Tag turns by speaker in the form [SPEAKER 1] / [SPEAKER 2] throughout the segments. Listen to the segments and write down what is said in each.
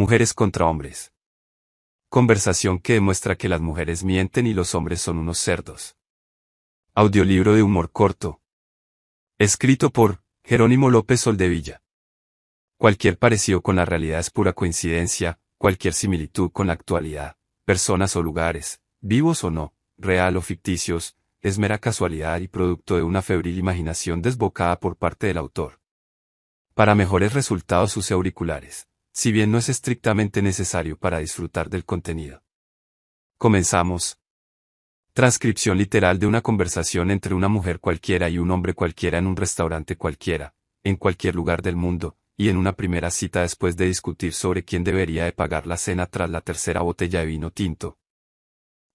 [SPEAKER 1] Mujeres contra hombres. Conversación que demuestra que las mujeres mienten y los hombres son unos cerdos. Audiolibro de humor corto. Escrito por Jerónimo López Soldevilla. Cualquier parecido con la realidad es pura coincidencia, cualquier similitud con la actualidad, personas o lugares, vivos o no, real o ficticios, es mera casualidad y producto de una febril imaginación desbocada por parte del autor. Para mejores resultados use auriculares si bien no es estrictamente necesario para disfrutar del contenido. Comenzamos. Transcripción literal de una conversación entre una mujer cualquiera y un hombre cualquiera en un restaurante cualquiera, en cualquier lugar del mundo, y en una primera cita después de discutir sobre quién debería de pagar la cena tras la tercera botella de vino tinto.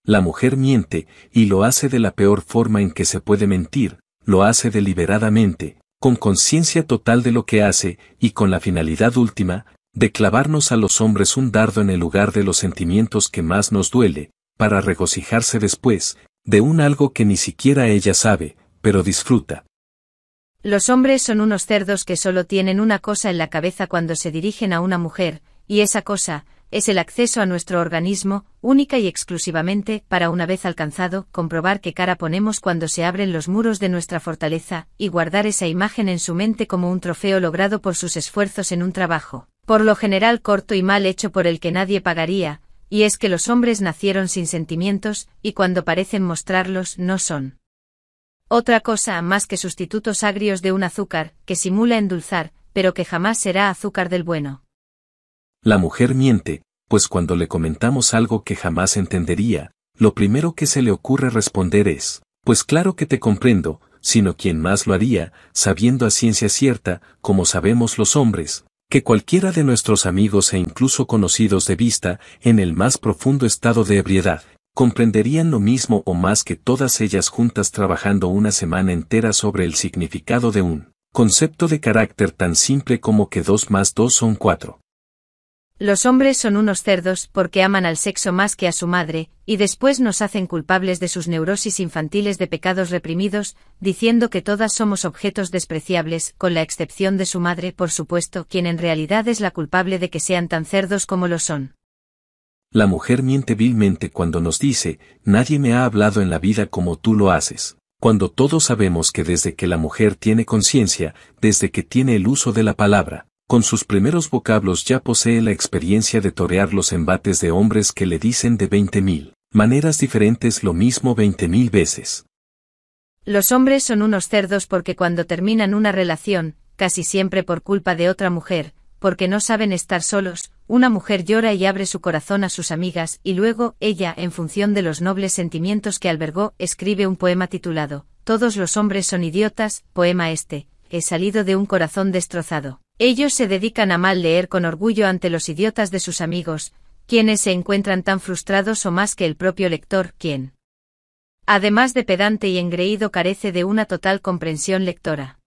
[SPEAKER 2] La mujer miente, y lo hace de la peor forma en que se puede mentir, lo hace deliberadamente, con conciencia total de lo que hace, y con la finalidad última, de clavarnos a los hombres un dardo en el lugar de los sentimientos que más nos duele, para regocijarse después, de un algo que ni siquiera ella sabe,
[SPEAKER 3] pero disfruta. Los hombres son unos cerdos que solo tienen una cosa en la cabeza cuando se dirigen a una mujer, y esa cosa, es el acceso a nuestro organismo, única y exclusivamente, para una vez alcanzado, comprobar qué cara ponemos cuando se abren los muros de nuestra fortaleza, y guardar esa imagen en su mente como un trofeo logrado por sus esfuerzos en un trabajo. Por lo general corto y mal hecho por el que nadie pagaría, y es que los hombres nacieron sin sentimientos, y cuando parecen mostrarlos no son. Otra cosa más que sustitutos agrios de un azúcar, que simula endulzar, pero que jamás será azúcar del bueno.
[SPEAKER 2] La mujer miente, pues cuando le comentamos algo que jamás entendería, lo primero que se le ocurre responder es, pues claro que te comprendo, sino quien más lo haría, sabiendo a ciencia cierta, como sabemos los hombres, que cualquiera de nuestros amigos e incluso conocidos de vista, en el más profundo estado de ebriedad, comprenderían lo mismo o más que todas ellas juntas trabajando una semana entera sobre el significado de un concepto de carácter tan simple como que dos más dos son cuatro.
[SPEAKER 3] Los hombres son unos cerdos porque aman al sexo más que a su madre, y después nos hacen culpables de sus neurosis infantiles de pecados reprimidos, diciendo que todas somos objetos despreciables, con la excepción de su madre, por supuesto, quien en realidad es la culpable de que sean tan cerdos como lo son.
[SPEAKER 2] La mujer miente vilmente cuando nos dice, nadie me ha hablado en la vida como tú lo haces cuando todos sabemos que desde que la mujer tiene conciencia, desde que tiene el uso de la palabra, con sus primeros vocablos ya posee la experiencia de torear los embates de hombres que le dicen de 20.000 maneras diferentes lo mismo 20.000 veces.
[SPEAKER 3] Los hombres son unos cerdos porque cuando terminan una relación, casi siempre por culpa de otra mujer, porque no saben estar solos, una mujer llora y abre su corazón a sus amigas, y luego, ella, en función de los nobles sentimientos que albergó, escribe un poema titulado, Todos los hombres son idiotas, poema este, he salido de un corazón destrozado. Ellos se dedican a mal leer con orgullo ante los idiotas de sus amigos, quienes se encuentran tan frustrados o más que el propio lector, quien, además de pedante y engreído, carece de una total comprensión lectora.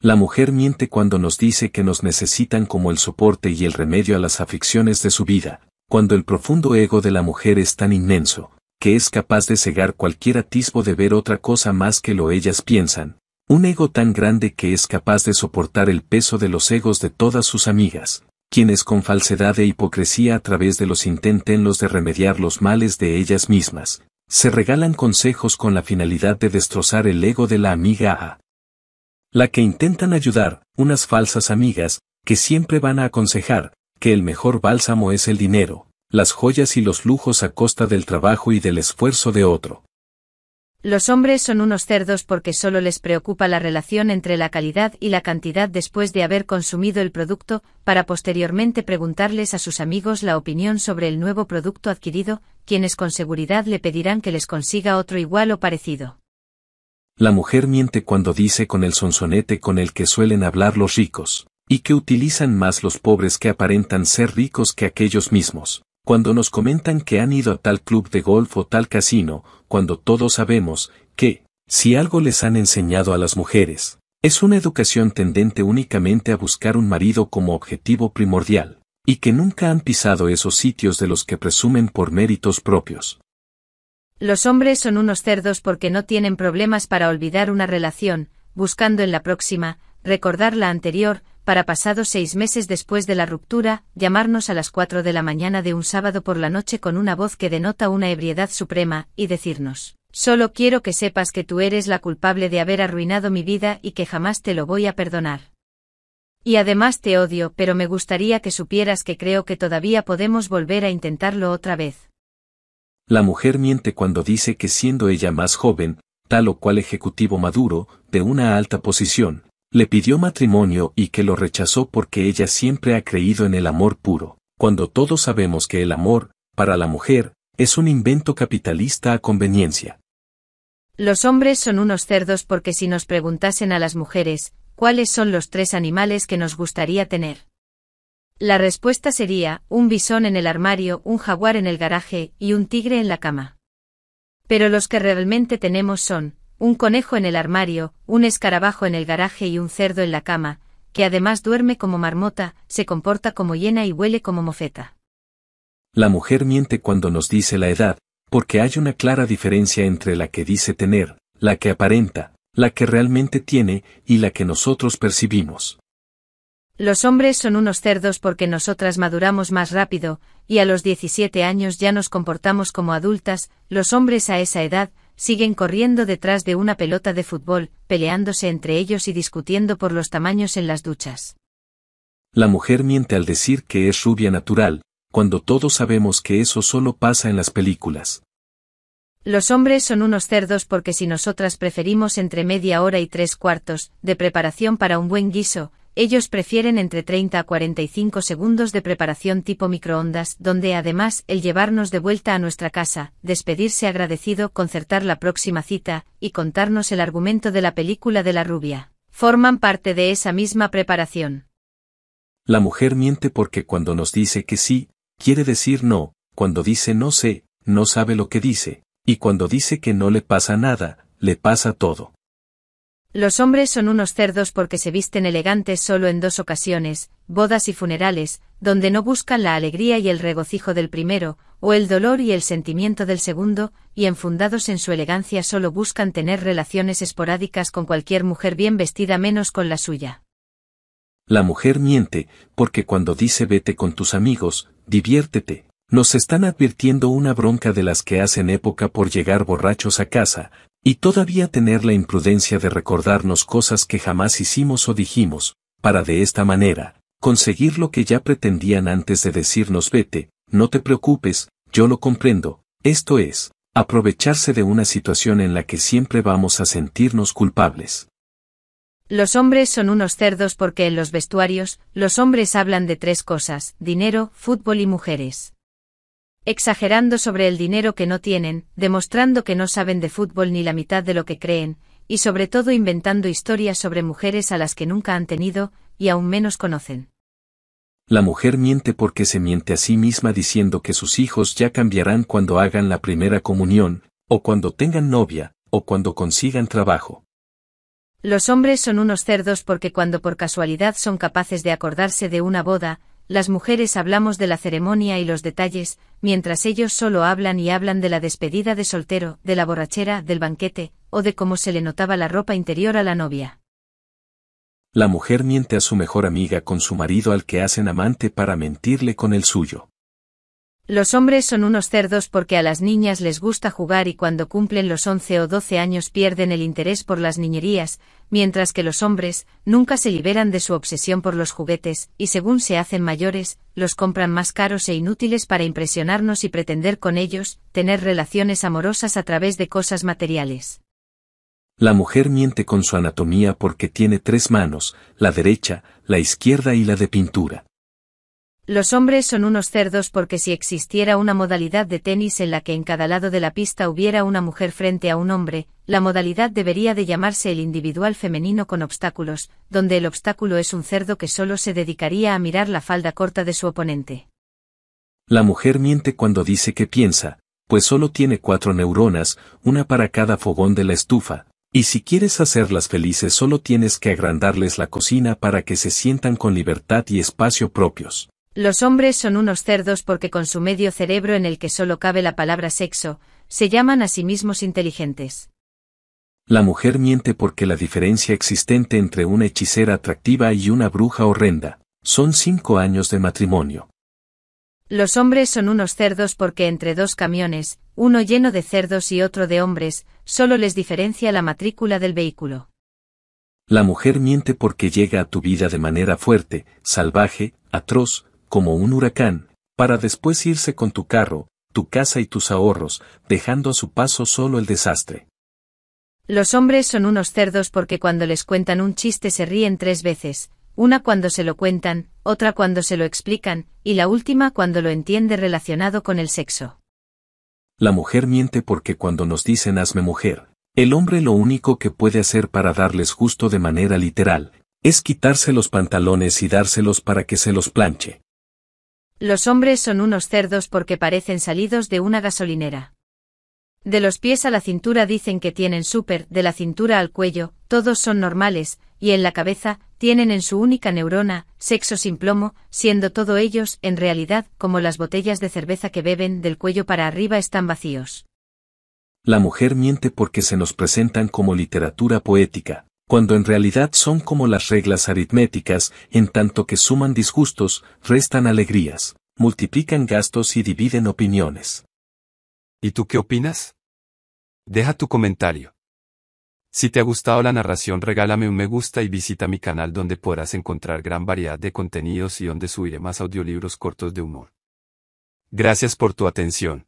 [SPEAKER 2] La mujer miente cuando nos dice que nos necesitan como el soporte y el remedio a las aflicciones de su vida, cuando el profundo ego de la mujer es tan inmenso, que es capaz de cegar cualquier atisbo de ver otra cosa más que lo ellas piensan, un ego tan grande que es capaz de soportar el peso de los egos de todas sus amigas, quienes con falsedad e hipocresía a través de los intenten los de remediar los males de ellas mismas, se regalan consejos con la finalidad de destrozar el ego de la amiga A. La que intentan ayudar, unas falsas amigas, que siempre van a aconsejar, que el mejor bálsamo es el dinero, las joyas y los lujos a costa del trabajo y del esfuerzo de otro,
[SPEAKER 3] los hombres son unos cerdos porque solo les preocupa la relación entre la calidad y la cantidad después de haber consumido el producto, para posteriormente preguntarles a sus amigos la opinión sobre el nuevo producto adquirido, quienes con seguridad le pedirán que les consiga otro igual o parecido.
[SPEAKER 2] La mujer miente cuando dice con el sonsonete con el que suelen hablar los ricos, y que utilizan más los pobres que aparentan ser ricos que aquellos mismos, cuando nos comentan que han ido a tal club de golf o tal casino, cuando todos sabemos que, si algo les han enseñado a las mujeres, es una educación tendente únicamente a buscar un marido como objetivo primordial, y que nunca han pisado esos sitios de los que presumen por
[SPEAKER 3] méritos propios. Los hombres son unos cerdos porque no tienen problemas para olvidar una relación, buscando en la próxima, recordar la anterior, para pasados seis meses después de la ruptura, llamarnos a las cuatro de la mañana de un sábado por la noche con una voz que denota una ebriedad suprema, y decirnos, solo quiero que sepas que tú eres la culpable de haber arruinado mi vida y que jamás te lo voy a perdonar. Y además te odio, pero me gustaría que supieras que creo que todavía podemos volver a intentarlo otra vez.
[SPEAKER 2] La mujer miente cuando dice que siendo ella más joven, tal o cual ejecutivo maduro, de una alta posición, le pidió matrimonio y que lo rechazó porque ella siempre ha creído en el amor puro, cuando todos sabemos que el amor, para la mujer, es un invento capitalista a conveniencia.
[SPEAKER 3] Los hombres son unos cerdos porque si nos preguntasen a las mujeres, ¿cuáles son los tres animales que nos gustaría tener? La respuesta sería, un bisón en el armario, un jaguar en el garaje y un tigre en la cama. Pero los que realmente tenemos son, un conejo en el armario, un escarabajo en el garaje y un cerdo en la cama, que además duerme como marmota, se comporta como hiena y huele como mofeta.
[SPEAKER 2] La mujer miente cuando nos dice la edad, porque hay una clara diferencia entre la que dice tener, la que aparenta, la que realmente tiene y la que nosotros percibimos.
[SPEAKER 3] Los hombres son unos cerdos porque nosotras maduramos más rápido, y a los 17 años ya nos comportamos como adultas, los hombres a esa edad, siguen corriendo detrás de una pelota de fútbol, peleándose entre ellos y discutiendo por los tamaños en las duchas.
[SPEAKER 2] La mujer miente al decir que es rubia natural, cuando todos sabemos que eso solo pasa en las películas.
[SPEAKER 3] Los hombres son unos cerdos porque si nosotras preferimos entre media hora y tres cuartos de preparación para un buen guiso, ellos prefieren entre 30 a 45 segundos de preparación tipo microondas, donde además el llevarnos de vuelta a nuestra casa, despedirse agradecido, concertar la próxima cita, y contarnos el argumento de la película de la rubia, forman parte de esa misma preparación.
[SPEAKER 2] La mujer miente porque cuando nos dice que sí, quiere decir no, cuando dice no sé, no sabe lo que dice, y cuando dice que no le pasa nada, le pasa todo.
[SPEAKER 3] Los hombres son unos cerdos porque se visten elegantes solo en dos ocasiones, bodas y funerales, donde no buscan la alegría y el regocijo del primero, o el dolor y el sentimiento del segundo, y enfundados en su elegancia solo buscan tener relaciones esporádicas con cualquier mujer bien vestida menos con la suya.
[SPEAKER 2] La mujer miente, porque cuando dice vete con tus amigos, diviértete, nos están advirtiendo una bronca de las que hacen época por llegar borrachos a casa, y todavía tener la imprudencia de recordarnos cosas que jamás hicimos o dijimos, para de esta manera, conseguir lo que ya pretendían antes de decirnos vete, no te preocupes, yo lo comprendo, esto es, aprovecharse de una situación en la que siempre vamos a sentirnos culpables.
[SPEAKER 3] Los hombres son unos cerdos porque en los vestuarios, los hombres hablan de tres cosas, dinero, fútbol y mujeres exagerando sobre el dinero que no tienen, demostrando que no saben de fútbol ni la mitad de lo que creen, y sobre todo inventando historias sobre mujeres a las que nunca han tenido, y aún menos conocen.
[SPEAKER 2] La mujer miente porque se miente a sí misma diciendo que sus hijos ya cambiarán cuando hagan la primera comunión, o cuando tengan novia, o cuando consigan trabajo.
[SPEAKER 3] Los hombres son unos cerdos porque cuando por casualidad son capaces de acordarse de una boda, las mujeres hablamos de la ceremonia y los detalles, mientras ellos solo hablan y hablan de la despedida de soltero, de la borrachera, del banquete, o de cómo se le notaba la ropa interior a la novia.
[SPEAKER 2] La mujer miente a su mejor amiga con su marido al que hacen amante para mentirle con el suyo.
[SPEAKER 3] Los hombres son unos cerdos porque a las niñas les gusta jugar y cuando cumplen los 11 o 12 años pierden el interés por las niñerías, mientras que los hombres nunca se liberan de su obsesión por los juguetes, y según se hacen mayores, los compran más caros e inútiles para impresionarnos y pretender con ellos tener relaciones amorosas a través de cosas materiales.
[SPEAKER 2] La mujer miente con su anatomía porque tiene tres manos, la derecha, la izquierda y la de pintura.
[SPEAKER 3] Los hombres son unos cerdos porque si existiera una modalidad de tenis en la que en cada lado de la pista hubiera una mujer frente a un hombre, la modalidad debería de llamarse el individual femenino con obstáculos, donde el obstáculo es un cerdo que solo se dedicaría a mirar la falda corta de su oponente.
[SPEAKER 2] La mujer miente cuando dice que piensa, pues solo tiene cuatro neuronas, una para cada fogón de la estufa, y si quieres hacerlas felices solo tienes que agrandarles la cocina para que se sientan con libertad y espacio propios.
[SPEAKER 3] Los hombres son unos cerdos porque con su medio cerebro en el que solo cabe la palabra sexo, se llaman a sí mismos inteligentes.
[SPEAKER 2] La mujer miente porque la diferencia existente entre una hechicera atractiva y una bruja horrenda, son cinco años de matrimonio.
[SPEAKER 3] Los hombres son unos cerdos porque entre dos camiones, uno lleno de cerdos y otro de hombres, solo les diferencia la matrícula del vehículo.
[SPEAKER 2] La mujer miente porque llega a tu vida de manera fuerte, salvaje, atroz, como un huracán, para después irse con tu carro, tu casa y tus ahorros, dejando a su paso solo el desastre.
[SPEAKER 3] Los hombres son unos cerdos porque cuando les cuentan un chiste se ríen tres veces, una cuando se lo cuentan, otra cuando se lo explican, y la última cuando lo entiende relacionado con el sexo.
[SPEAKER 2] La mujer miente porque cuando nos dicen hazme mujer, el hombre lo único que puede hacer para darles justo de manera literal, es quitarse los pantalones y dárselos para que se los planche.
[SPEAKER 3] Los hombres son unos cerdos porque parecen salidos de una gasolinera. De los pies a la cintura dicen que tienen súper, de la cintura al cuello, todos son normales, y en la cabeza, tienen en su única neurona, sexo sin plomo, siendo todo ellos, en realidad, como las botellas de cerveza que beben del cuello para arriba están vacíos.
[SPEAKER 2] La mujer miente porque se nos presentan como literatura poética, cuando en realidad son como las reglas aritméticas, en tanto que suman disgustos, restan alegrías, multiplican gastos y dividen opiniones.
[SPEAKER 1] ¿Y tú qué opinas? Deja tu comentario. Si te ha gustado la narración regálame un me gusta y visita mi canal donde podrás encontrar gran variedad de contenidos y donde subiré más audiolibros cortos de humor. Gracias por tu atención.